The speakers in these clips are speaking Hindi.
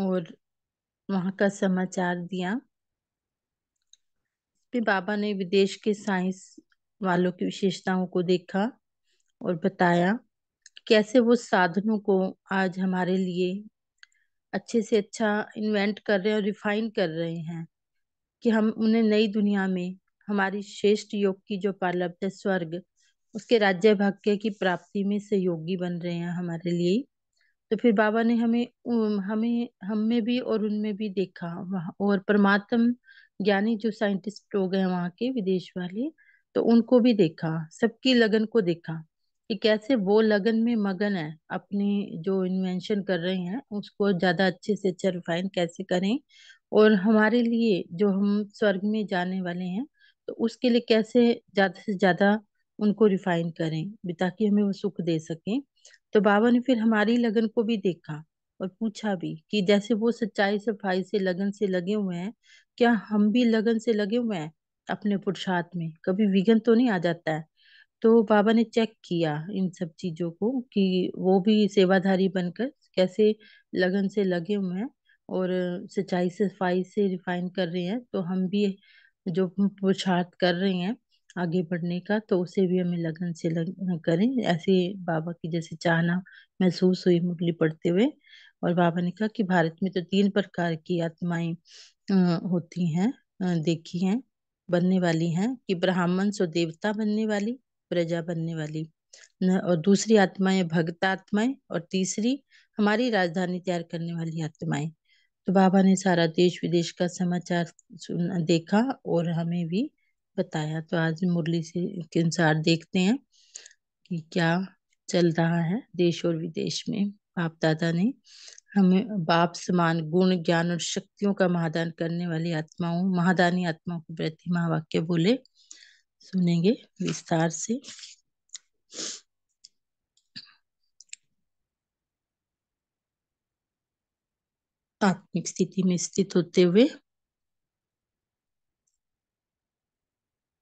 और वहाँ का समाचार दिया फिर बाबा ने विदेश के साइंस वालों की विशेषताओं को देखा और बताया कैसे वो साधनों को आज हमारे लिए अच्छे से अच्छा इन्वेंट कर रहे हैं और रिफाइन कर रहे हैं कि हम उन्हें नई दुनिया में हमारी श्रेष्ठ योग की जो पार्लब है स्वर्ग उसके राज्य भाग्य की प्राप्ति में सहयोगी बन रहे हैं हमारे लिए तो फिर बाबा ने हमें हमें हम में भी और उनमें भी देखा और परमात्म ज्ञानी जो साइंटिस्ट लोग गए वहाँ के विदेश वाले तो उनको भी देखा सबकी लगन को देखा कि कैसे वो लगन में मगन है अपने जो इन्वेंशन कर रहे हैं उसको ज़्यादा अच्छे से अच्छा रिफाइन कैसे करें और हमारे लिए जो हम स्वर्ग में जाने वाले हैं तो उसके लिए कैसे ज़्यादा से ज़्यादा उनको रिफाइन करें ताकि हमें वो सुख दे सकें तो बाबा ने फिर हमारी लगन को भी देखा और पूछा भी कि जैसे वो सच्चाई सफाई से लगन से लगे हुए हैं क्या हम भी लगन से लगे हुए हैं अपने पुरुषार्थ में कभी विघन तो नहीं आ जाता है तो बाबा ने चेक किया इन सब चीजों को कि वो भी सेवाधारी बनकर कैसे लगन से लगे हुए हैं और सच्चाई सफाई से रिफाइन कर रहे हैं तो हम भी जो पुरुषार्थ कर रहे हैं आगे बढ़ने का तो उसे भी हमें लगन से लग करें ऐसे बाबा की जैसे चाहना महसूस हुई मुरली पढ़ते हुए और बाबा ने कहा कि भारत में तो तीन प्रकार की आत्माएं होती हैं देखी हैं बनने वाली हैं कि ब्राह्मण सो देवता बनने वाली प्रजा बनने वाली और दूसरी आत्माएं भक्त आत्माएं और तीसरी हमारी राजधानी तैयार करने वाली आत्माएं तो बाबा ने सारा देश विदेश का समाचार देखा और हमें भी बताया तो आज मुरली से के अनुसार देखते हैं कि क्या चल रहा है देश और विदेश में बाप दादा ने हमें बाप समान गुण ज्ञान और शक्तियों का महादान करने वाली आत्माओं महादानी आत्माओं के प्रति महावाक्य बोले सुनेंगे विस्तार से आत्मिक स्थिति में स्थित होते हुए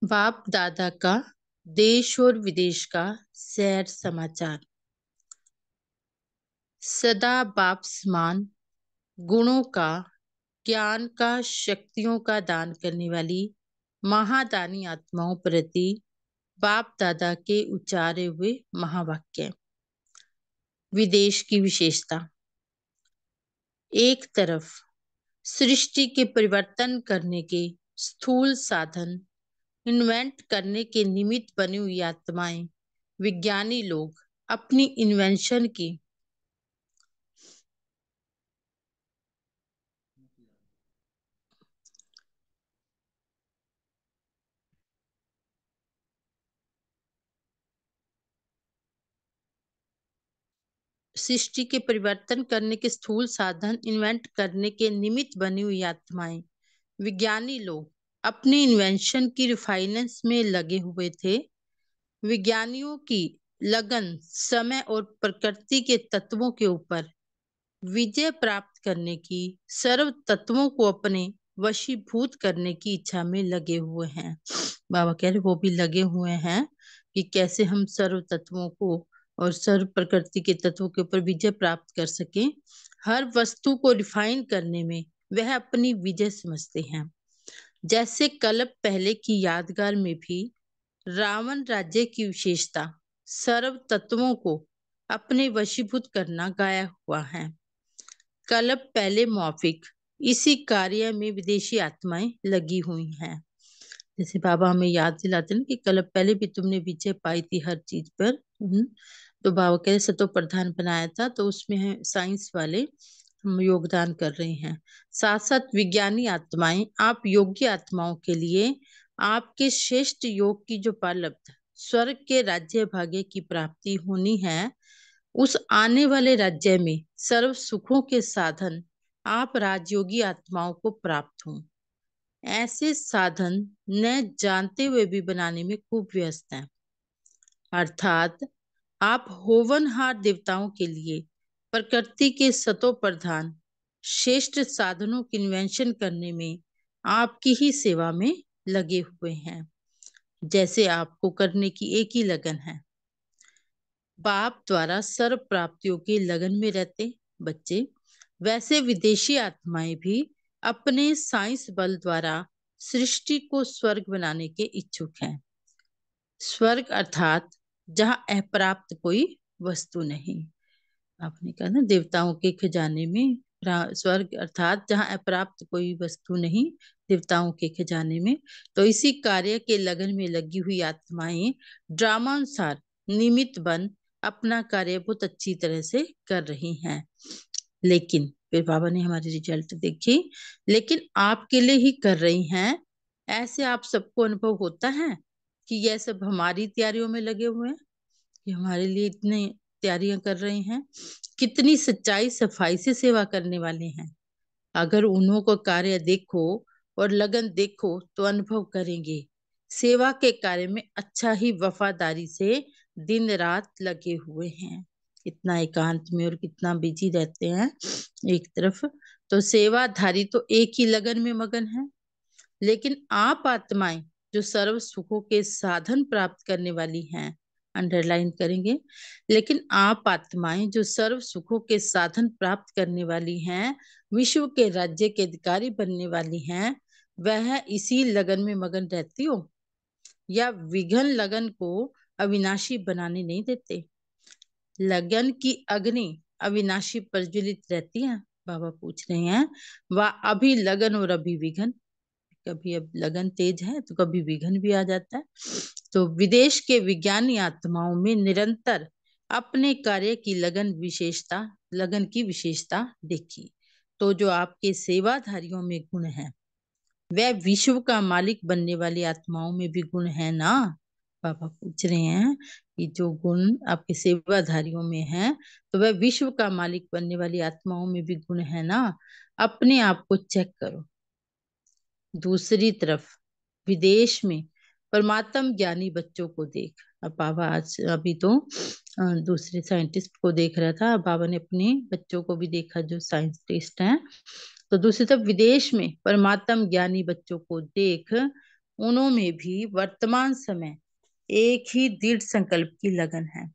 बाप दादा का देश और विदेश का सैर समाचार सदा बाप समान गुणों का ज्ञान का शक्तियों का दान करने वाली महादानी आत्माओं प्रति बाप दादा के उचारे हुए महावाक्य विदेश की विशेषता एक तरफ सृष्टि के परिवर्तन करने के स्थूल साधन इन्वेंट करने के निमित्त बनी हुई आत्माएं विज्ञानी लोग अपनी इन्वेंशन की सृष्टि के परिवर्तन करने के स्थूल साधन इन्वेंट करने के निमित्त बनी हुई आत्माएं विज्ञानी लोग अपने इन्वेंशन की रिफाइनेंस में लगे हुए थे विज्ञानियों की लगन समय और प्रकृति के तत्वों के ऊपर विजय प्राप्त करने की सर्व तत्वों को अपने वशीभूत करने की इच्छा में लगे हुए हैं बाबा कह रहे वो भी लगे हुए हैं कि कैसे हम सर्व तत्वों को और सर्व प्रकृति के तत्वों के ऊपर विजय प्राप्त कर सकें हर वस्तु को रिफाइन करने में वह अपनी विजय समझते हैं जैसे कल्प पहले की यादगार में भी रावण राज्य की विशेषता सर्व तत्वों को अपने वशीभूत करना गाया हुआ है कल्प पहले मौफिक इसी कार्य में विदेशी आत्माएं लगी हुई हैं जैसे बाबा हमें याद दिलाते ना कि कल्प पहले भी तुमने विजय पाई थी हर चीज पर हम्म, तो बाबा कह सतो प्रधान बनाया था तो उसमें है साइंस वाले योगदान कर रही हैं साथ साथ विज्ञानी आत्माएं आप योग्य आत्माओं के लिए आपके श्रेष्ठ योग की जो पालब्ध स्वर्ग के राज्य भाग्य की प्राप्ति होनी है उस आने वाले राज्य में सर्व सुखों के साधन आप राजयोगी आत्माओं को प्राप्त हों ऐसे साधन न जानते हुए भी बनाने में खूब व्यस्त हैं अर्थात आप होवनहार देवताओं के लिए प्रकृति के सतो प्रधान श्रेष्ठ साधनों की इन्वेंशन करने में आपकी ही सेवा में लगे हुए हैं जैसे आपको करने की एक ही लगन है बाप द्वारा सर्व प्राप्तियों के लगन में रहते बच्चे वैसे विदेशी आत्माएं भी अपने साइंस बल द्वारा सृष्टि को स्वर्ग बनाने के इच्छुक हैं स्वर्ग अर्थात जहाँ अप्राप्त कोई वस्तु नहीं आपने कहा ना देवताओं के खजाने में स्वर्ग अर्थात जहाँ अप्राप्त कोई वस्तु नहीं देवताओं के खजाने में तो इसी कार्य के लगन में लगी हुई आत्माएं अनुसार निमित बन अपना कार्य बहुत अच्छी तरह से कर रही हैं लेकिन फिर बाबा ने हमारे रिजल्ट देखी लेकिन आपके लिए ही कर रही हैं ऐसे आप सबको अनुभव होता है कि यह सब हमारी तैयारियों में लगे हुए हैं कि हमारे लिए इतने तैयारियां कर रहे हैं कितनी सच्चाई सफाई से सेवा करने वाले हैं अगर उन्हों को कार्य देखो और लगन देखो तो अनुभव करेंगे सेवा के कार्य में अच्छा ही वफादारी से दिन रात लगे हुए हैं कितना एकांत में और कितना बिजी रहते हैं एक तरफ तो सेवाधारी तो एक ही लगन में मगन है लेकिन आप आत्माएं जो सर्व सुखों के साधन प्राप्त करने वाली हैं अंडरलाइन करेंगे लेकिन आप आत्माएं जो सर्व सुखों के साधन प्राप्त करने वाली हैं विश्व के राज्य के अधिकारी बनने वाली हैं वह इसी लगन में मगन रहती हो या विघन लगन को अविनाशी बनाने नहीं देते लगन की अग्नि अविनाशी प्रज्वलित रहती है बाबा पूछ रहे हैं वह अभी लगन और अभी विघन कभी अब लगन तेज है तो कभी विघन भी आ जाता है तो विदेश के विज्ञानी आत्माओं में निरंतर अपने कार्य की लगन विशेषता लगन की विशेषता देखी तो जो आपके सेवाधारियों में गुण है वह विश्व का मालिक बनने वाली आत्माओं में भी गुण है ना पापा पूछ रहे हैं कि जो गुण आपके सेवाधारियों में है तो वह विश्व का मालिक बनने वाली आत्माओं में भी गुण है ना अपने आप को चेक करो दूसरी तरफ विदेश में परमात्म ज्ञानी बच्चों को देख अब बाबा आज अभी तो दूसरे साइंटिस्ट को देख रहा था अब बाबा ने अपने बच्चों को भी देखा जो साइंटिस्ट हैं तो दूसरी तरफ विदेश में परमात्म ज्ञानी बच्चों को देख उनों में भी वर्तमान समय एक ही दृढ़ संकल्प की लगन है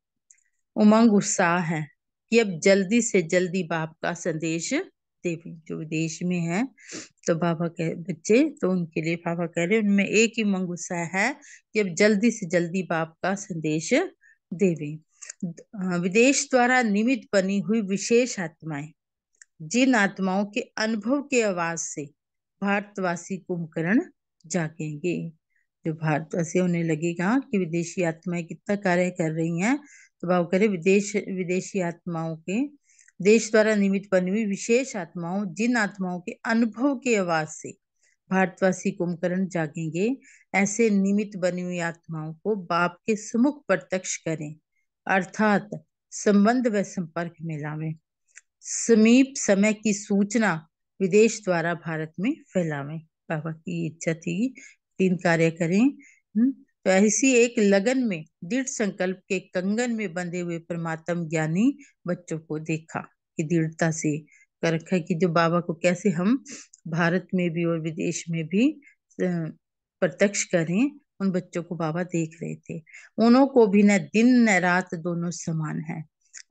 उमंग उत्साह है कि अब जल्दी से जल्दी बाप का संदेश जितने भी जो विदेश में हैं तो बाबा कह बच्चे तो उनके लिए बाबा कह रहे उनमें एक ही मंगूसा है कि अब जल्दी से जल्दी बाप का संदेश देवे विदेश द्वारा निमित बनी हुई विशेष आत्माएं जिन आत्माओं के अनुभव के आवाज से भारतवासी कुंभकर्ण जागेंगे जो भारतवासी उन्हें लगेगा कि विदेशी आत्माएं कितना कार्य कर रही हैं तो बाबू कह रहे विदेश विदेशी आत्माओं के देश द्वारा निमित बनी हुई विशेष आत्माओं जिन आत्माओं के अनुभव के आवाज से भारतवासी कुंभकर्ण जागेंगे ऐसे निमित बनी हुई आत्माओं को बाप के सुमुख प्रत्यक्ष करें अर्थात संबंध व संपर्क में लावें समीप समय की सूचना विदेश द्वारा भारत में फैलावें बाबा की इच्छा थी तीन कार्य करें हम्म। तो ऐसी एक लगन में दृढ़ संकल्प के कंगन में बंधे हुए परमात्म ज्ञानी बच्चों को देखा कि दृढ़ता से कर रखा कि जो बाबा को कैसे हम भारत में भी और विदेश में भी प्रत्यक्ष करें उन बच्चों को बाबा देख रहे थे उन्हों को भी न दिन न रात दोनों समान है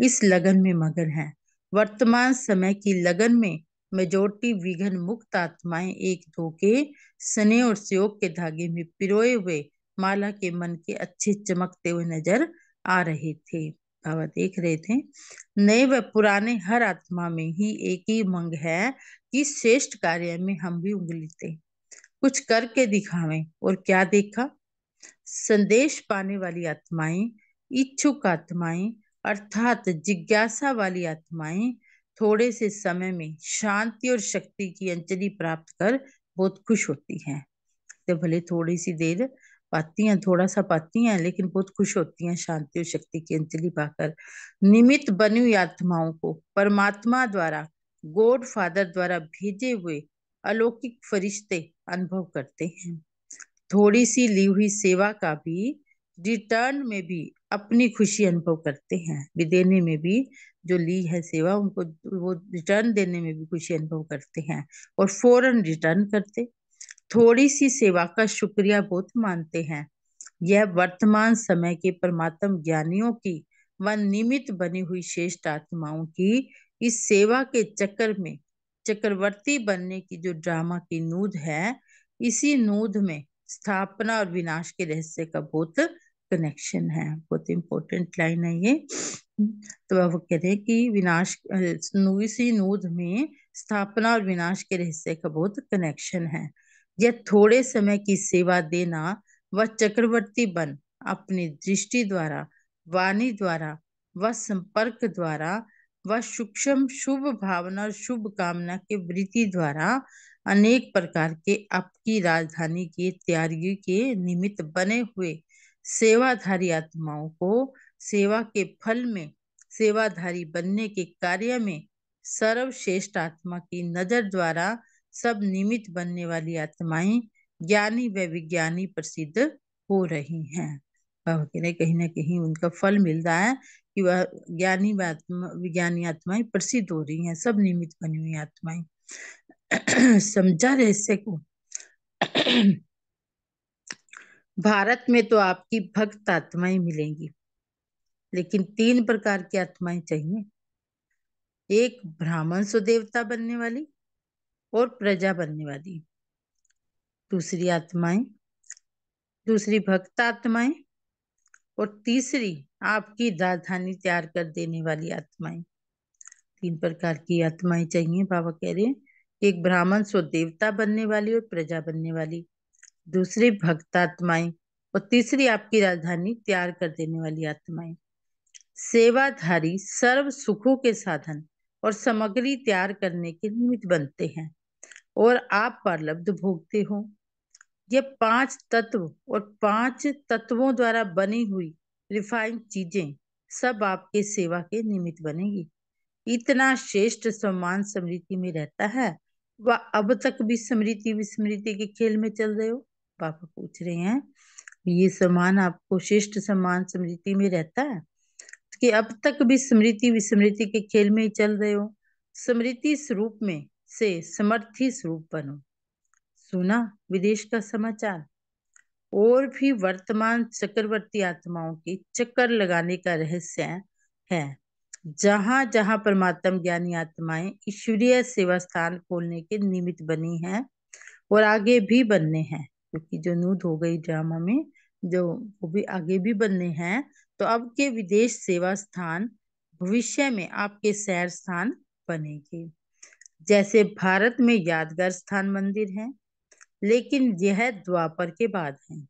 इस लगन में मगन है वर्तमान समय की लगन में मेजोरिटी विघन मुक्त आत्माएं एक धोके स्नेह और सहयोग के धागे में पिरोए हुए माला के मन के अच्छे चमकते हुए नजर आ रहे थे बाबा देख रहे थे नए व पुराने हर आत्मा में ही एक ही मंग है कि श्रेष्ठ कार्य में हम भी उंगलीते कुछ करके दिखावे और क्या देखा संदेश पाने वाली आत्माएं इच्छुक आत्माएं अर्थात जिज्ञासा वाली आत्माएं थोड़े से समय में शांति और शक्ति की अंजलि प्राप्त कर बहुत खुश होती हैं तो भले थोड़ी सी देर पाती हैं थोड़ा सा पाती हैं लेकिन बहुत खुश होती हैं शांति और शक्ति की अंजलि पाकर निमित्त बनी हुई आत्माओं को परमात्मा द्वारा गॉड फादर द्वारा भेजे हुए अलौकिक फरिश्ते अनुभव करते हैं थोड़ी सी ली हुई सेवा का भी रिटर्न में भी अपनी खुशी अनुभव करते हैं भी देने में भी जो ली है सेवा उनको वो रिटर्न देने में भी खुशी अनुभव करते हैं और फौरन रिटर्न करते थोड़ी सी सेवा का शुक्रिया बोध मानते हैं यह वर्तमान समय के परमात्म ज्ञानियों की व निमित बनी हुई श्रेष्ठ आत्माओं की इस सेवा के चक्कर में चक्रवर्ती बनने की जो ड्रामा की नूद है इसी नूद में स्थापना और विनाश के रहस्य का बहुत कनेक्शन है बहुत इंपॉर्टेंट लाइन है ये तो अब कह रहे हैं कि विनाश इसी नूद में स्थापना और विनाश के रहस्य का बहुत कनेक्शन है यह थोड़े समय की सेवा देना व चक्रवर्ती बन अपनी दृष्टि द्वारा वाणी द्वारा व संपर्क द्वारा व सूक्ष्म शुभ भावना शुभ कामना के वृत्ति द्वारा अनेक प्रकार के आपकी राजधानी की तैयारियों के निमित्त बने हुए सेवाधारी आत्माओं को सेवा के फल में सेवाधारी बनने के कार्य में सर्वश्रेष्ठ आत्मा की नजर द्वारा सब निमित बनने वाली आत्माएं ज्ञानी व विज्ञानी प्रसिद्ध हो रही हैं बाबा कहीं ना कहीं उनका फल मिल रहा है कि वह ज्ञानी आत्मा विज्ञानी आत्माएं प्रसिद्ध हो रही हैं सब निमित बनी हुई आत्माएं समझा रहस्य को भारत में तो आपकी भक्त आत्माएं मिलेंगी लेकिन तीन प्रकार की आत्माएं चाहिए एक ब्राह्मण स्वदेवता बनने वाली और प्रजा बनने वाली दूसरी आत्माएं दूसरी भक्त आत्माएं और तीसरी आपकी राजधानी तैयार कर देने वाली आत्माएं तीन प्रकार की आत्माएं चाहिए बाबा कह रहे हैं एक ब्राह्मण सो देवता बनने वाली और प्रजा बनने वाली दूसरी भक्त आत्माएं और तीसरी आपकी राजधानी तैयार कर देने वाली आत्माएं सेवाधारी सर्व सुखों के साधन और सामग्री तैयार करने के निमित्त बनते हैं और आप परलब्ध भोगते हो ये पांच तत्व और पांच तत्वों द्वारा बनी हुई रिफाइंड चीजें सब आपके सेवा के निमित्त बनेगी इतना श्रेष्ठ सम्मान समृद्धि में रहता है वह अब तक भी समृद्धि विस्मृति के खेल में चल रहे हो पापा पूछ रहे हैं ये सम्मान आपको श्रेष्ठ सम्मान समृद्धि में रहता है कि अब तक भी स्मृति विस्मृति के खेल में ही चल रहे हो स्मृति स्वरूप में से समर्थी स्वरूप बनो सुना विदेश का समाचार और भी वर्तमान चक्रवर्ती आत्माओं के चक्कर लगाने का रहस्य है जहां जहां परमात्म ज्ञानी आत्माएं ईश्वरीय सेवा स्थान खोलने के निमित्त बनी हैं और आगे भी बनने हैं क्योंकि जो नूद हो गई ड्रामा में जो वो भी आगे भी बनने हैं तो अब के विदेश सेवा स्थान भविष्य में आपके सैर स्थान बनेंगे जैसे भारत में यादगार स्थान मंदिर हैं लेकिन यह द्वापर के बाद हैं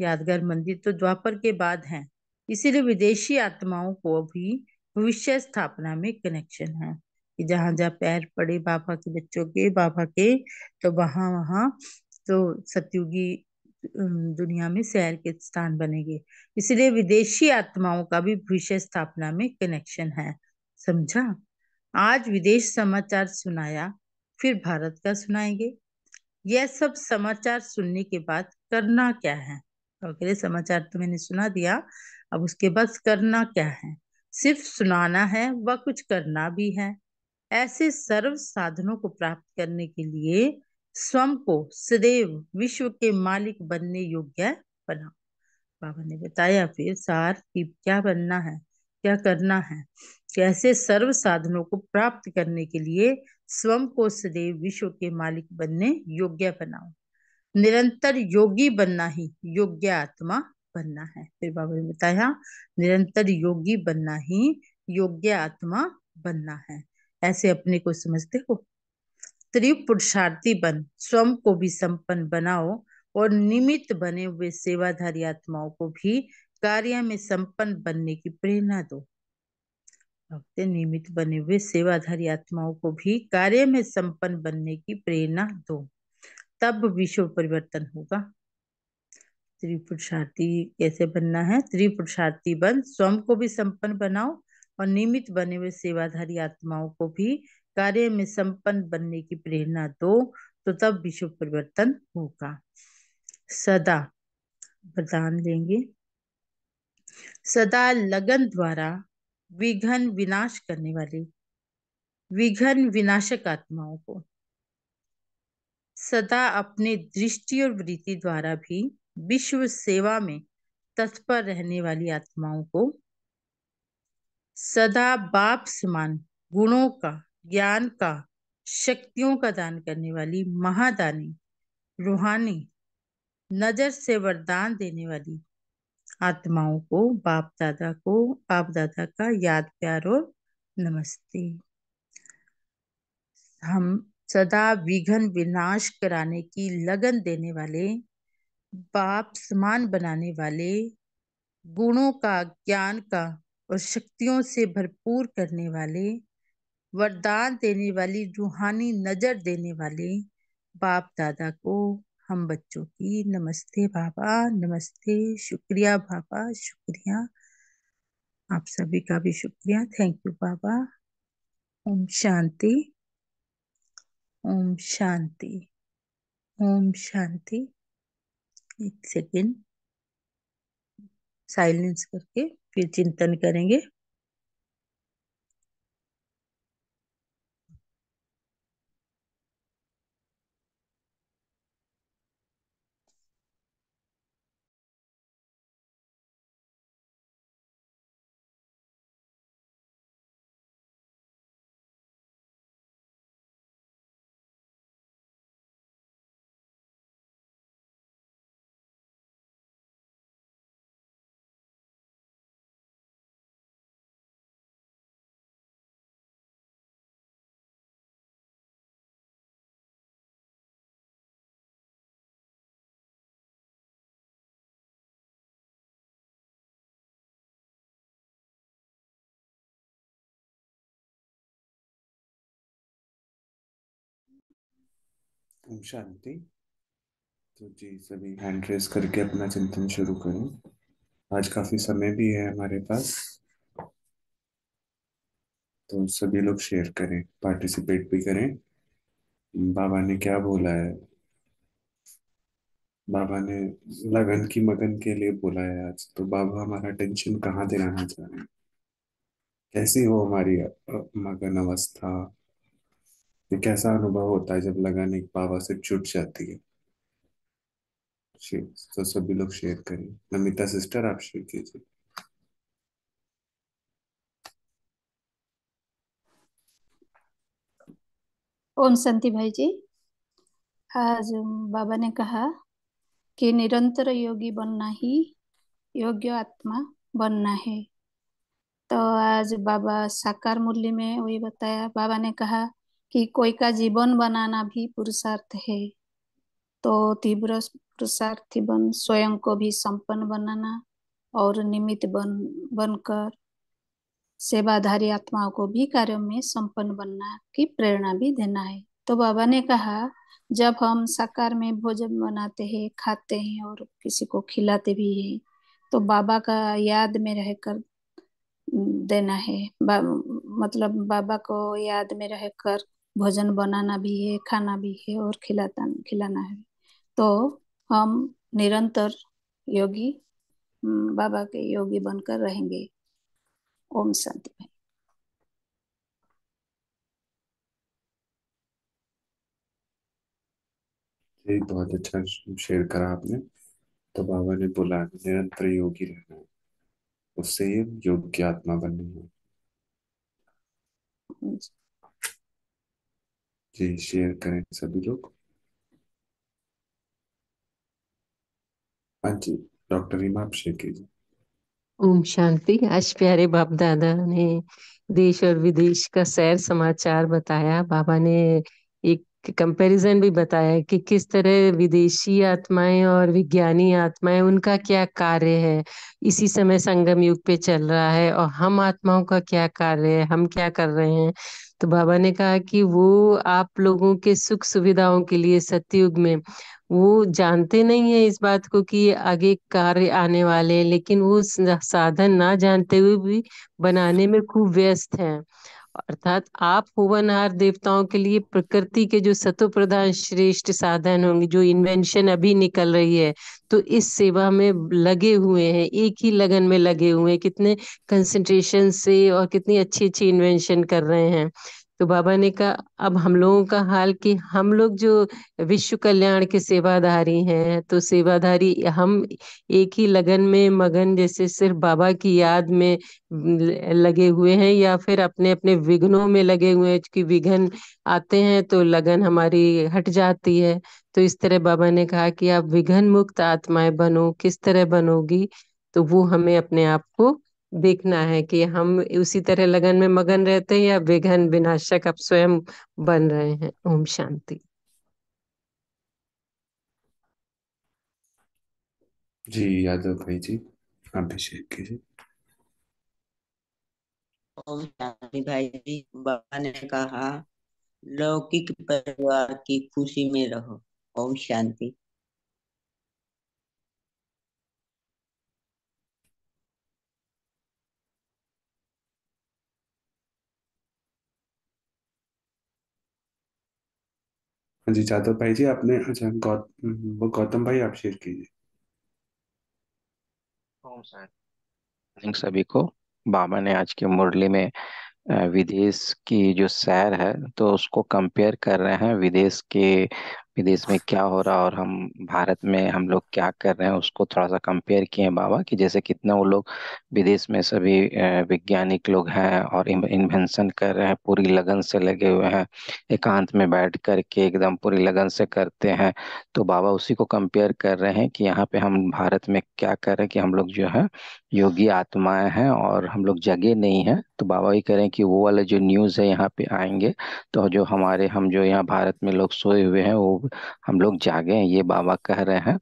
यादगार मंदिर तो द्वापर के बाद हैं इसीलिए विदेशी आत्माओं को भी भविष्य स्थापना में कनेक्शन है कि जहाँ जहाँ पैर पड़े बाबा के बच्चों के बाबा के तो वहाँ वहाँ तो सतयुगी दुनिया में शहर के स्थान बनेंगे इसलिए विदेशी आत्माओं का भी भविष्य स्थापना में कनेक्शन है समझा आज विदेश समाचार सुनाया फिर भारत का सुनाएंगे यह सब समाचार सुनने के बाद करना क्या है अगले समाचार तो मैंने सुना दिया अब उसके बाद करना क्या है सिर्फ सुनाना है व कुछ करना भी है ऐसे सर्व साधनों को प्राप्त करने के लिए स्वयं को सदैव विश्व के मालिक बनने योग्य बना बाबा ने बताया फिर सार कि क्या बनना है क्या करना है कैसे सर्व साधनों को प्राप्त करने के लिए स्वयं को सदैव विश्व के मालिक बनने योग्य बनाओ निरंतर योगी बनना ही योग्य आत्मा बनना है फिर बाबा ने बताया निरंतर योगी बनना ही योग्य आत्मा बनना है ऐसे अपने को समझते हो त्रिप पुरुषार्थी बन स्वयं को भी संपन्न बनाओ और निमित्त बने हुए सेवाधारी आत्माओं को भी कार्य में संपन्न बनने की प्रेरणा दो भक्त निमित्त बने हुए सेवाधारी आत्माओं को भी कार्य में संपन्न बनने की प्रेरणा दो तब विश्व परिवर्तन होगा त्रिपुरुषार्थी कैसे बनना है त्रिपुरुषार्थी बन स्वयं को भी संपन्न बनाओ और निमित्त बने हुए सेवाधारी आत्माओं को भी कार्य में संपन्न बनने की प्रेरणा दो तो तब विश्व परिवर्तन होगा सदा वरदान लेंगे सदा लगन द्वारा विघन विनाश करने वाली विघन विनाशक आत्माओं को सदा अपने दृष्टि और वृत्ति द्वारा भी विश्व सेवा में तत्पर रहने वाली आत्माओं को सदा बाप समान गुणों का ज्ञान का शक्तियों का दान करने वाली महादानी रूहानी नजर से वरदान देने वाली आत्माओं को बाप दादा को बाप दादा का याद प्यार और नमस्ते हम सदा विघन विनाश कराने की लगन देने वाले बाप समान बनाने वाले गुणों का ज्ञान का और शक्तियों से भरपूर करने वाले वरदान देने वाली रूहानी नजर देने वाले बाप दादा को हम बच्चों की नमस्ते बाबा नमस्ते शुक्रिया बाबा शुक्रिया आप सभी का भी शुक्रिया थैंक यू बाबा ओम शांति ओम शांति ओम शांति एक सेकेंड साइलेंस करके फिर चिंतन करेंगे ओम शांति तो जी सभी हैंड रेस करके अपना चिंतन शुरू करें आज काफी समय भी है हमारे पास तो सभी लोग शेयर करें पार्टिसिपेट भी करें बाबा ने क्या बोला है बाबा ने लगन की मगन के लिए बोला है आज तो बाबा हमारा टेंशन कहाँ दिलाना चाह रहे हैं कैसी हो हमारी मगन अवस्था ये कैसा अनुभव होता है जब लगाने की पावा से छूट जाती है तो सभी लोग शेयर करें नमिता सिस्टर आप शेयर कीजिए ओम शांति भाई जी आज बाबा ने कहा कि निरंतर योगी बनना ही योग्य आत्मा बनना है तो आज बाबा साकार मूल्य में वही बताया बाबा ने कहा कि कोई का जीवन बनाना भी पुरुषार्थ है तो तीव्र पुरुषार्थ बन स्वयं को भी संपन्न बनाना और निमित्त बन बनकर सेवाधारी आत्माओं को भी कार्यों में संपन्न बनना की प्रेरणा भी देना है तो बाबा ने कहा जब हम साकार में भोजन बनाते हैं खाते हैं और किसी को खिलाते भी हैं तो बाबा का याद में रहकर देना है बा, मतलब बाबा को याद में रहकर भोजन बनाना भी है खाना भी है और खिलाता खिलाना है तो हम निरंतर योगी बाबा के योगी बनकर रहेंगे ओम शांति भाई जी बहुत अच्छा शेयर करा आपने तो बाबा ने बोला निरंतर योगी रहना है उससे योग्य आत्मा बननी है जी शेयर करें सभी लोग हाँ जी डॉक्टर रीमा आप शेयर कीजिए ओम शांति आज प्यारे बाप दादा ने देश और विदेश का सैर समाचार बताया बाबा ने एक कंपैरिजन भी बताया कि किस तरह विदेशी आत्माएं और विज्ञानी आत्माएं उनका क्या कार्य है इसी समय संगम युग पे चल रहा है और हम आत्माओं का क्या कार्य है हम क्या कर रहे हैं तो बाबा ने कहा कि वो आप लोगों के सुख सुविधाओं के लिए सत्युग में वो जानते नहीं है इस बात को कि आगे कार्य आने वाले हैं लेकिन वो साधन ना जानते हुए भी बनाने में खूब व्यस्त हैं अर्थात आप हुवनहार देवताओं के लिए प्रकृति के जो सत्व प्रधान श्रेष्ठ साधन होंगे जो इन्वेंशन अभी निकल रही है तो इस सेवा में लगे हुए हैं एक ही लगन में लगे हुए हैं कितने कंसंट्रेशन से और कितनी अच्छी अच्छी इन्वेंशन कर रहे हैं तो बाबा ने कहा अब हम लोगों का हाल कि हम लोग जो विश्व कल्याण के सेवाधारी हैं तो सेवाधारी हम एक ही लगन में मगन जैसे सिर्फ बाबा की याद में लगे हुए हैं या फिर अपने अपने विघ्नों में लगे हुए हैं कि विघ्न आते हैं तो लगन हमारी हट जाती है तो इस तरह बाबा ने कहा कि आप विघन मुक्त आत्माएं बनो किस तरह बनोगी तो वो हमें अपने आप को देखना है कि हम उसी तरह लगन में मगन रहते हैं या विघन विनाशक अब स्वयं बन रहे हैं ओम शांति जी यादव भाई जी अभिषेक कीजिए ओम शांति भाई जी बाबा ने कहा लौकिक परिवार की खुशी में रहो ओम शांति हाँ जी जादव भाई जी आपने अच्छा गौत, वो गौतम भाई आप शेयर कीजिए हाँ सभी को बाबा ने आज के मुरली में विदेश की जो सैर है तो उसको कंपेयर कर रहे हैं विदेश के विदेश में क्या हो रहा और हम भारत में हम लोग क्या कर रहे हैं उसको थोड़ा सा कंपेयर किए बाबा कि जैसे कितना वो लोग विदेश में सभी वैज्ञानिक लोग हैं और इन्वेंशन कर रहे हैं पूरी लगन से लगे हुए हैं एकांत में बैठ कर के एकदम पूरी लगन से करते हैं तो बाबा उसी को कंपेयर कर रहे हैं कि यहाँ पे हम भारत में क्या कर रहे हैं कि हम लोग जो है योगी आत्माएं हैं और हम लोग जगे नहीं हैं तो बाबा ये कह रहे हैं कि वो वाले जो न्यूज़ है यहाँ पे आएंगे तो जो हमारे हम जो यहाँ भारत में लोग सोए हुए हैं वो हम लोग जागे हैं ये बाबा कह रहे हैं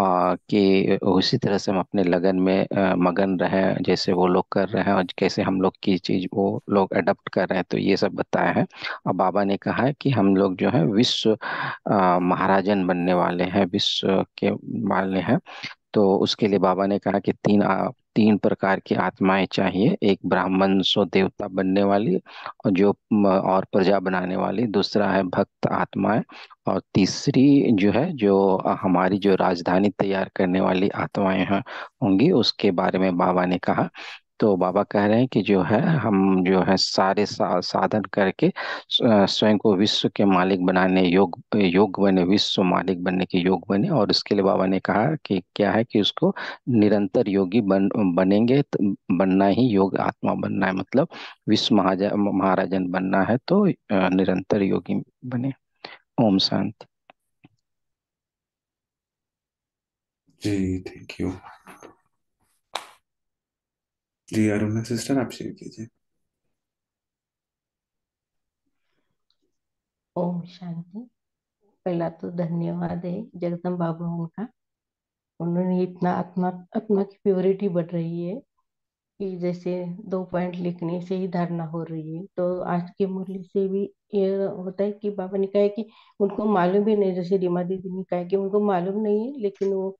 और कि उसी तरह से हम अपने लगन में मगन रहें जैसे वो लोग कर रहे हैं और कैसे हम लोग की चीज़ वो लोग अडोप्ट कर रहे हैं तो ये सब बताए हैं और बाबा ने कहा है कि हम लोग जो है विश्व महाराजन बनने वाले हैं विश्व के वाले हैं तो उसके लिए बाबा ने कहा कि तीन तीन प्रकार की आत्माएं चाहिए एक ब्राह्मण सो देवता बनने वाली और जो और प्रजा बनाने वाली दूसरा है भक्त आत्माएं और तीसरी जो है जो हमारी जो राजधानी तैयार करने वाली आत्माएं हैं होंगी उसके बारे में बाबा ने कहा तो बाबा कह रहे हैं कि जो है हम जो है सारे सा, साधन करके स्वयं को विश्व के मालिक बनाने योग योग बने विश्व मालिक बनने के योग बने और उसके लिए बाबा ने कहा कि क्या है कि उसको निरंतर योगी बन बनेंगे तो बनना ही योग आत्मा बनना है मतलब विश्व महाजा महाराजन बनना है तो निरंतर योगी बने ओम शांति जी थैंक यू जी अरुणा सिस्टर आप शेयर कीजिए ओम शांति पहला तो धन्यवाद है जगदम भवन का उन्होंने इतना आत्मा आत्मा की प्योरिटी बढ़ रही है कि जैसे दो पॉइंट लिखने से ही धारणा हो रही है तो आज के मुरली से भी ये होता है कि बाबा ने कहा कि उनको मालूम भी नहीं जैसे रीमा दीदी ने कहा कि उनको मालूम नहीं है लेकिन वो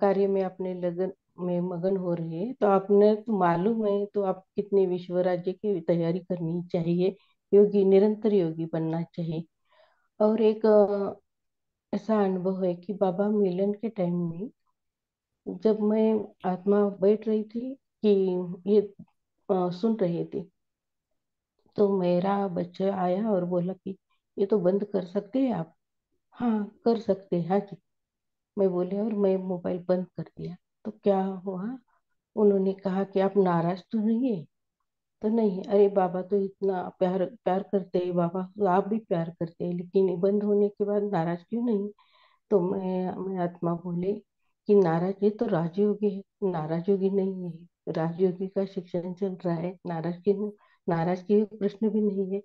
कार्य में अपने लगन में मगन हो रहे हैं तो आपने तो मालूम है तो आप कितने विश्व राज्य की तैयारी करनी चाहिए योगी निरंतर योगी बनना चाहिए और एक ऐसा अनुभव है कि बाबा मिलन के टाइम में जब मैं आत्मा बैठ रही थी कि ये आ, सुन रहे थे तो मेरा बच्चा आया और बोला कि ये तो बंद कर सकते हैं आप हाँ कर सकते हैं हाँ जी मैं बोले और मैं मोबाइल बंद कर दिया तो क्या हुआ उन्होंने कहा कि आप नाराज तो नहीं है तो नहीं अरे बाबा तो इतना प्यार प्यार करते हैं बाबा तो आप भी प्यार करते हैं लेकिन बंद होने के बाद नाराज क्यों नहीं तो मैं मैं आत्मा बोले कि नाराज ये तो राजयोगी है नाराजयोगी नहीं है राजयोगी का शिक्षण चल रहा है नाराज की नाराज की प्रश्न भी नहीं है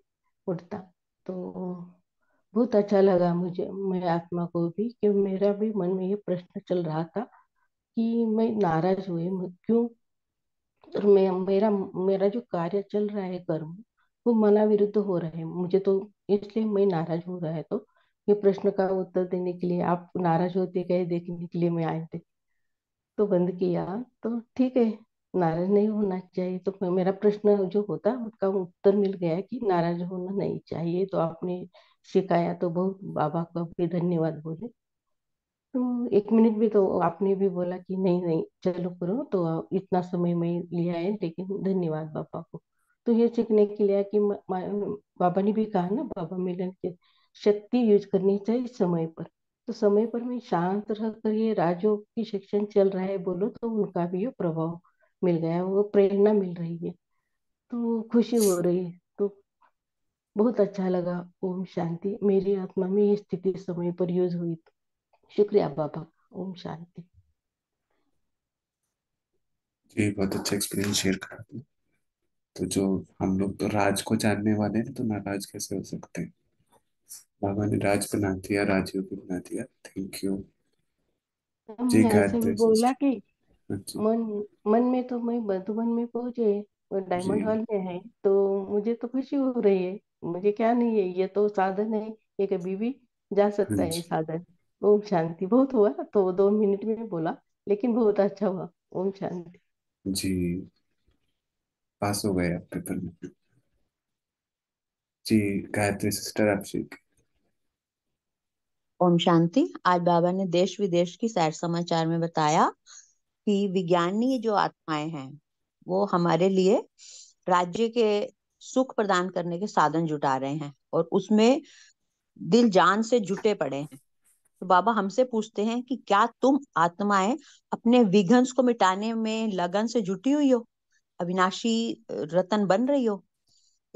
उठता तो बहुत अच्छा लगा मुझे मैं आत्मा को भी कि मेरा भी मन में ये प्रश्न चल रहा था कि मैं नाराज हुए क्यों और मैं मेरा मेरा जो कार्य चल रहा है कर्म वो मना विरुद्ध हो रहा है मुझे तो इसलिए मैं नाराज हो रहा है तो ये प्रश्न का उत्तर देने के लिए आप नाराज होते गए देखने के लिए मैं आए थे तो बंद किया तो ठीक है नाराज नहीं होना चाहिए तो मेरा प्रश्न जो होता उसका उत्तर मिल गया कि नाराज होना नहीं चाहिए तो आपने सिखाया तो बहुत बाबा का भी धन्यवाद बोले तो एक मिनट भी तो आपने भी बोला कि नहीं, नहीं चलो करो तो इतना समय में लिया है लेकिन धन्यवाद बापा को। तो ये सीखने के लिए कि म मा ने भी कहा ना बाबा मिलन के शक्ति यूज़ करनी चाहिए समय पर। तो समय पर मैं शांत रहकर ये राजयोग की शिक्षण चल रहा है बोलो तो उनका भी ये प्रभाव मिल गया है, वो प्रेरणा मिल रही है। तो खुशी हो रही है, तो बहुत अच्छा लगा। ओम शांति। मेरी आत्मा में ये स्थिति समय पर यूज़ हुई। तो। शुक्रिया बाबा ओम शांति जी बहुत अच्छा एक्सपीरियंस शेयर करा तो जो हम लोग तो राज को जानने वाले हैं तो नाराज कैसे हो सकते हैं बाबा ने राज बना दिया राजयोग भी बना दिया थैंक यू जी गायत्री बोला कि अच्छा। मन मन में तो मैं मधुबन तो में पहुंचे डायमंड हॉल में है तो मुझे तो खुशी हो रही है मुझे क्या नहीं है ये तो साधन है ये कभी भी जा सकता है हाँ साधन ओम शांति बहुत हुआ तो दो मिनट में बोला लेकिन बहुत अच्छा हुआ ओम शांति जी पास हो गए आप पेपर में जी गायत्री सिस्टर सीख ओम शांति आज बाबा ने देश विदेश की सैर समाचार में बताया कि विज्ञानी जो आत्माएं हैं वो हमारे लिए राज्य के सुख प्रदान करने के साधन जुटा रहे हैं और उसमें दिल जान से जुटे पड़े हैं तो बाबा हमसे पूछते हैं कि क्या तुम आत्माएं अपने विघंस को मिटाने में लगन से जुटी हुई हो अविनाशी रतन बन रही हो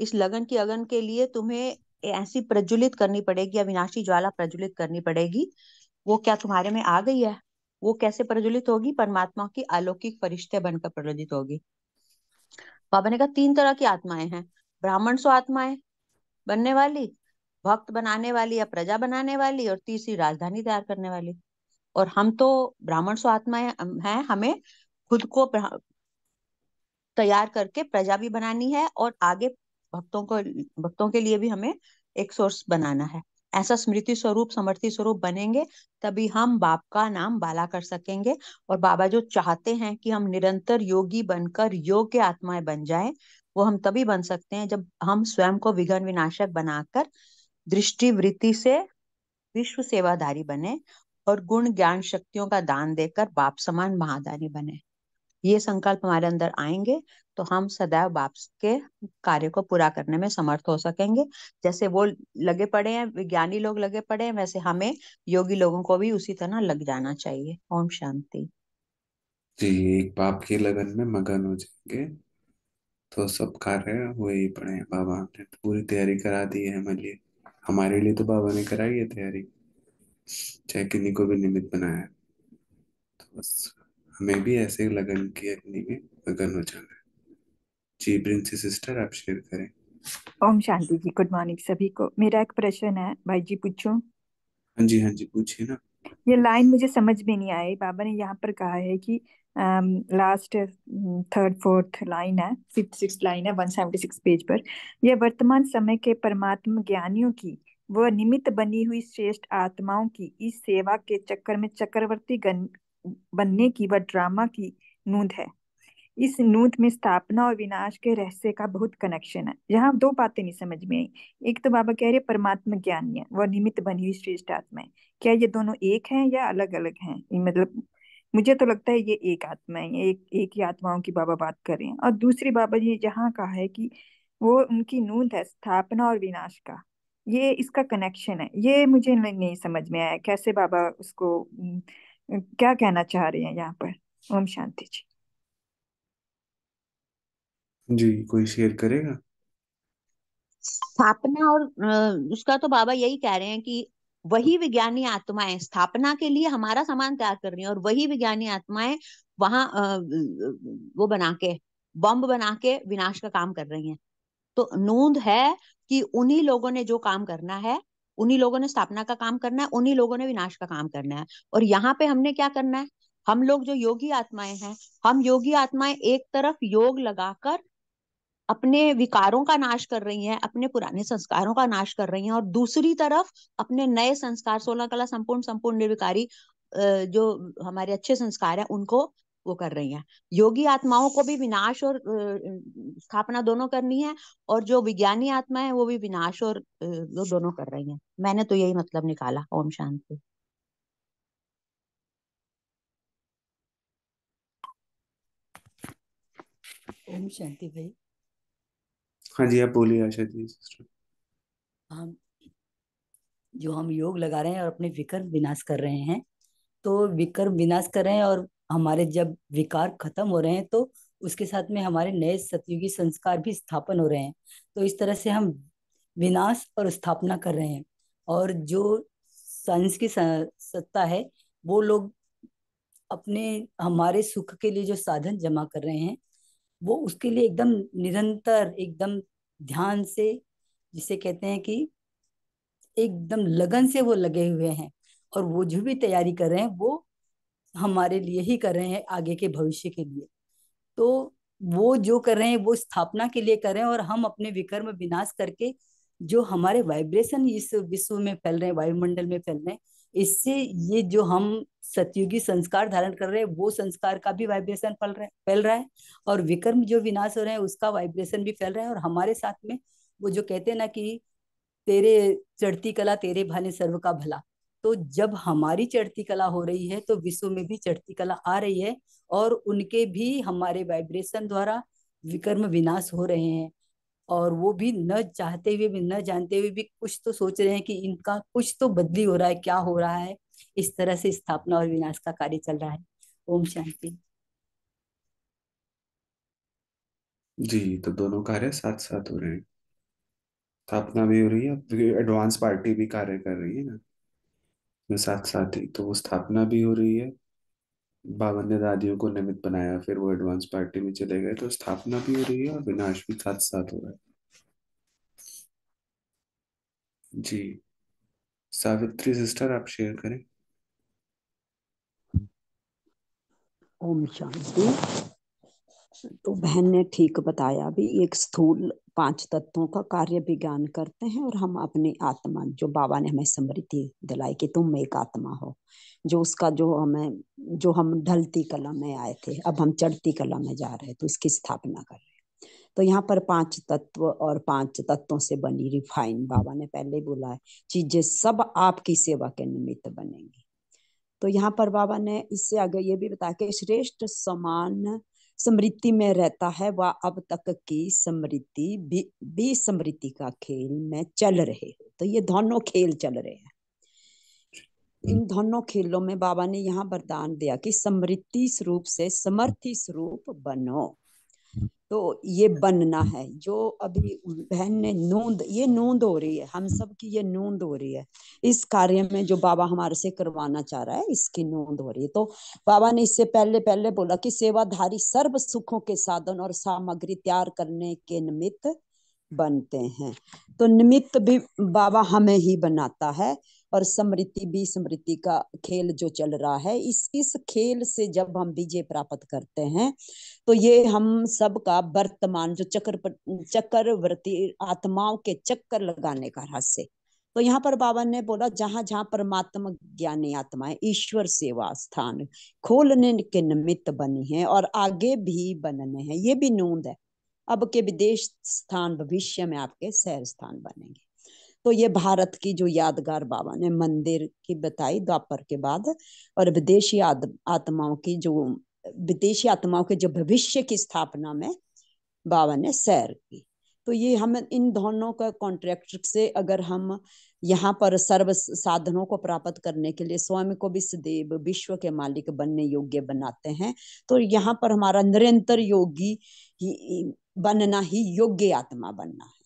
इस लगन की अगन के लिए तुम्हें ऐसी प्रज्वलित करनी पड़ेगी अविनाशी ज्वाला प्रज्वलित करनी पड़ेगी वो क्या तुम्हारे में आ गई है वो कैसे प्रज्वलित होगी परमात्मा की अलौकिक फरिश्ते बनकर प्रज्वलित होगी बाबा ने कहा तीन तरह की आत्माएं हैं ब्राह्मण सो आत्माएं बनने वाली भक्त बनाने वाली या प्रजा बनाने वाली और तीसरी राजधानी तैयार करने वाली और हम तो ब्राह्मण स्व है हैं हमें खुद को तैयार करके प्रजा भी बनानी है और आगे भक्तों को भक्तों के लिए भी हमें एक सोर्स बनाना है ऐसा स्मृति स्वरूप समर्थि स्वरूप बनेंगे तभी हम बाप का नाम बाला कर सकेंगे और बाबा जो चाहते हैं कि हम निरंतर योगी बनकर योग के आत्माएं बन जाएं वो हम तभी बन सकते हैं जब हम स्वयं को विघन विनाशक बनाकर दृष्टि वृत्ति से विश्व सेवाधारी बने और गुण ज्ञान शक्तियों का दान देकर बाप समान महादानी बने ये संकल्प हमारे अंदर आएंगे तो हम सदैव बाप के कार्य को पूरा करने में समर्थ हो सकेंगे जैसे वो लगे पड़े हैं विज्ञानी लोग लगे पड़े हैं वैसे हमें योगी लोगों को भी उसी तरह लग जाना चाहिए ओम शांति जी एक बाप के लगन में मगन हो जाएंगे तो सब कार्य हुए ही पड़े बाबा ने तो पूरी तैयारी करा दी है मलिए हमारे लिए तो बाबा ने कराई है तैयारी चाहे किन्हीं को भी निमित्त बनाया तो बस हमें भी ऐसे लगन की अग्नि में लगन हो जाना है जी प्रिंसी सिस्टर आप शेयर करें ओम शांति जी गुड मॉर्निंग सभी को मेरा एक प्रश्न है भाई जी पूछो हाँ जी हाँ जी पूछिए ना ये लाइन मुझे समझ में नहीं आई बाबा ने यहाँ पर कहा है कि लास्ट थर्ड फोर्थ लाइन है फिफ्थ सिक्स लाइन है वन सेवेंटी सिक्स पेज पर यह वर्तमान समय के परमात्म ज्ञानियों की व निमित्त बनी हुई श्रेष्ठ आत्माओं की इस सेवा के चक्कर में चक्रवर्ती गन, बनने की व ड्रामा की नूंद है इस नूत में स्थापना और विनाश के रहस्य का बहुत कनेक्शन है यहाँ दो बातें नहीं समझ में आई एक तो बाबा कह रहे परमात्मा ज्ञानी है वह निमित्त बनी हुई श्रेष्ठ आत्मा है क्या ये दोनों एक हैं या अलग अलग हैं मतलब मुझे तो लगता है ये एक आत्मा है ये एक एक ही आत्माओं की बाबा बात कर रहे हैं और दूसरी बाबा जी जहाँ कहा है कि वो उनकी नूंद है स्थापना और विनाश का ये इसका कनेक्शन है ये मुझे नहीं समझ में आया कैसे बाबा उसको क्या कहना चाह रहे हैं यहाँ पर ओम शांति जी जी कोई शेयर करेगा स्थापना और उसका तो बाबा यही कह रहे हैं कि वही विज्ञानी आत्माएं स्थापना के लिए हमारा सामान तैयार कर रही है और वही विज्ञानी आत्माएं वहां वो बना के बॉम्ब बना के विनाश का काम कर रही हैं तो नूंद है कि उन्हीं लोगों ने जो काम करना है उन्हीं लोगों ने स्थापना का काम करना है उन्हीं लोगों ने विनाश का काम करना है और यहाँ पे हमने क्या करना है हम लोग जो योगी आत्माएं हैं हम योगी आत्माएं एक तरफ योग लगाकर अपने विकारों का नाश कर रही हैं अपने पुराने संस्कारों का नाश कर रही हैं और दूसरी तरफ अपने नए संस्कार सोलह कला संपूर्ण संपूर्ण निर्विकारी जो हमारे अच्छे संस्कार हैं उनको वो कर रही हैं योगी आत्माओं को भी विनाश और स्थापना दोनों करनी है और जो विज्ञानी आत्मा है वो भी विनाश और वो दोनों कर रही हैं मैंने तो यही मतलब निकाला ओम शांति ओम शांति भाई हाँ जी आप बोलिए आशा जी सिस्टर हम जो हम योग लगा रहे हैं और अपने विकर्म विनाश कर रहे हैं तो विकर्म विनाश कर रहे हैं और हमारे जब विकार खत्म हो रहे हैं तो उसके साथ में हमारे नए सतयुगी संस्कार भी स्थापन हो रहे हैं तो इस तरह से हम विनाश और स्थापना कर रहे हैं और जो साइंस की सत्ता है वो लोग अपने हमारे सुख के लिए जो साधन जमा कर रहे हैं वो उसके लिए एकदम निरंतर एकदम ध्यान से जिसे कहते हैं कि एकदम लगन से वो लगे हुए हैं और वो जो भी तैयारी कर रहे हैं वो हमारे लिए ही कर रहे हैं आगे के भविष्य के लिए तो वो जो कर रहे हैं वो स्थापना के लिए कर रहे हैं और हम अपने विकर्म विनाश करके जो हमारे वाइब्रेशन इस विश्व में फैल रहे हैं वायुमंडल में फैल रहे हैं इससे ये जो हम सतयुगी संस्कार धारण कर रहे हैं वो संस्कार का भी वाइब्रेशन फैल रहा है फैल रहा है और विकर्म जो विनाश हो रहे हैं उसका वाइब्रेशन भी फैल रहा है और हमारे साथ में वो जो कहते हैं ना कि तेरे चढ़ती कला तेरे भाने सर्व का भला तो जब हमारी चढ़ती कला हो रही है तो विश्व में भी चढ़ती कला आ रही है और उनके भी हमारे वाइब्रेशन द्वारा विकर्म विनाश हो रहे हैं और वो भी न चाहते हुए भी न जानते हुए भी कुछ तो सोच रहे हैं कि इनका कुछ तो बदली हो रहा है क्या हो रहा है इस तरह से स्थापना और विनाश का कार्य चल रहा है ओम शांति जी तो दोनों कार्य साथ साथ हो रहे हैं स्थापना भी हो रही है एडवांस पार्टी भी कार्य कर रही है ना तो साथ साथ ही तो वो स्थापना भी हो रही है बावन ने दादियों को निमित बनाया फिर वो एडवांस पार्टी में चले गए तो स्थापना भी हो रही है और विनाश भी साथ साथ हो रहा है जी सावित्री सिस्टर आप शेयर करें ओम शांति तो बहन ने ठीक बताया भी एक स्थूल पांच तत्वों का कार्य विज्ञान करते हैं और हम अपनी आत्मा जो बाबा ने हमें समृद्धि दिलाई कि तुम एक आत्मा हो जो उसका जो हमें जो हम ढलती कला में आए थे अब हम चढ़ती कला में जा रहे हैं तो इसकी स्थापना कर रहे हैं तो यहाँ पर पांच तत्व और पांच तत्वों से बनी रिफाइन बाबा ने पहले बोला है चीजें सब आपकी सेवा के निमित्त बनेंगी तो यहाँ पर बाबा ने इससे आगे ये भी बताया कि श्रेष्ठ समान समृद्धि में रहता है वह अब तक की समृद्धि भी, समृद्धि का खेल में चल रहे हो तो ये दोनों खेल चल रहे हैं इन हम्म। दोनों खेलों में बाबा ने यहाँ वरदान दिया कि समृद्धि स्वरूप से समर्थी स्वरूप बनो तो ये बनना है जो अभी बहन ने नूंद ये नूंद हो रही है हम सब की ये नूंद हो रही है इस कार्य में जो बाबा हमारे से करवाना चाह रहा है इसकी नूंद हो रही है तो बाबा ने इससे पहले पहले बोला कि सेवाधारी सर्व सुखों के साधन और सामग्री तैयार करने के निमित्त बनते हैं तो निमित्त भी बाबा हमें ही बनाता है और समृति भी समृति का खेल जो चल रहा है इस इस खेल से जब हम विजय प्राप्त करते हैं तो ये हम सब का वर्तमान जो चक्र चक्रवर्ती आत्माओं के चक्कर लगाने का रहस्य तो यहाँ पर बाबा ने बोला जहां जहां परमात्मा ज्ञानी है ईश्वर सेवा स्थान खोलने के निमित्त बनी है और आगे भी बनने हैं ये भी नूंद है अब के विदेश स्थान भविष्य में आपके सैर स्थान बनेंगे तो ये भारत की जो यादगार बाबा ने मंदिर की बताई द्वापर के बाद और विदेशी आत्माओं की जो विदेशी आत्माओं के जो भविष्य की स्थापना में बाबा ने सैर की तो ये हम इन दोनों का कॉन्ट्रैक्ट से अगर हम यहाँ पर सर्व साधनों को प्राप्त करने के लिए स्वामी को भी सदैव विश्व के मालिक बनने योग्य बनाते हैं तो यहाँ पर हमारा निरंतर योगी बनना ही योग्य आत्मा बनना है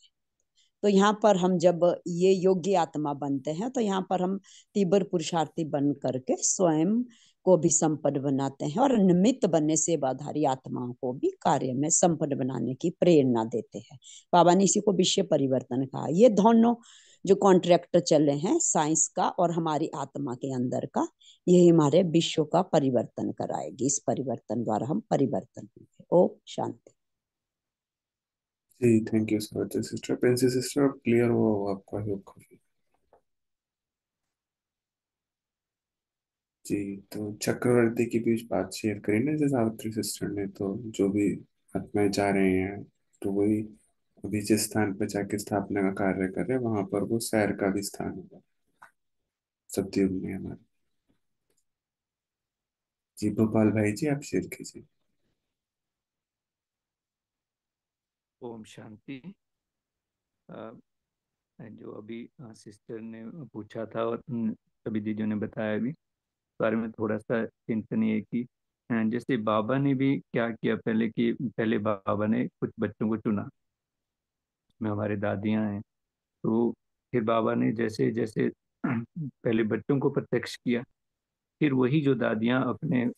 तो यहाँ पर हम जब ये योग्य आत्मा बनते हैं तो यहाँ पर हम तीव्र पुरुषार्थी बन करके स्वयं को भी संपन्न बनाते हैं और निमित्त बनने सेवाधारी आत्माओं को भी कार्य में संपन्न बनाने की प्रेरणा देते हैं बाबा ने इसी को विषय परिवर्तन कहा ये दोनों जो कॉन्ट्रैक्ट चले हैं साइंस का और हमारी आत्मा के अंदर का यही हमारे विश्व का परिवर्तन कराएगी इस परिवर्तन द्वारा हम परिवर्तन होंगे ओम शांति जी thank you sir sister Pansy sister clear हुआ हुआ आपका ही काफी जी तो चक्रवर्ती के बीच बात शेयर करी ना जैसे सावित्री सिस्टर ने तो जो भी आत्माएं जा रहे हैं तो वही अभी जिस स्थान पर जाके स्थापना का कार्य कर रहे हैं वहां पर वो सैर का भी स्थान होगा सत्ययुग में हमारे जी भोपाल भाई जी आप शेयर कीजिए ओम शांति जो अभी सिस्टर ने पूछा था और सभी दीदियों ने बताया भी बारे में थोड़ा सा चिंतन ये कि जैसे बाबा ने भी क्या किया पहले कि पहले बाबा ने कुछ बच्चों को चुना में हमारे दादियां हैं तो फिर बाबा ने जैसे जैसे पहले बच्चों को प्रत्यक्ष किया फिर वही जो दादियां अपने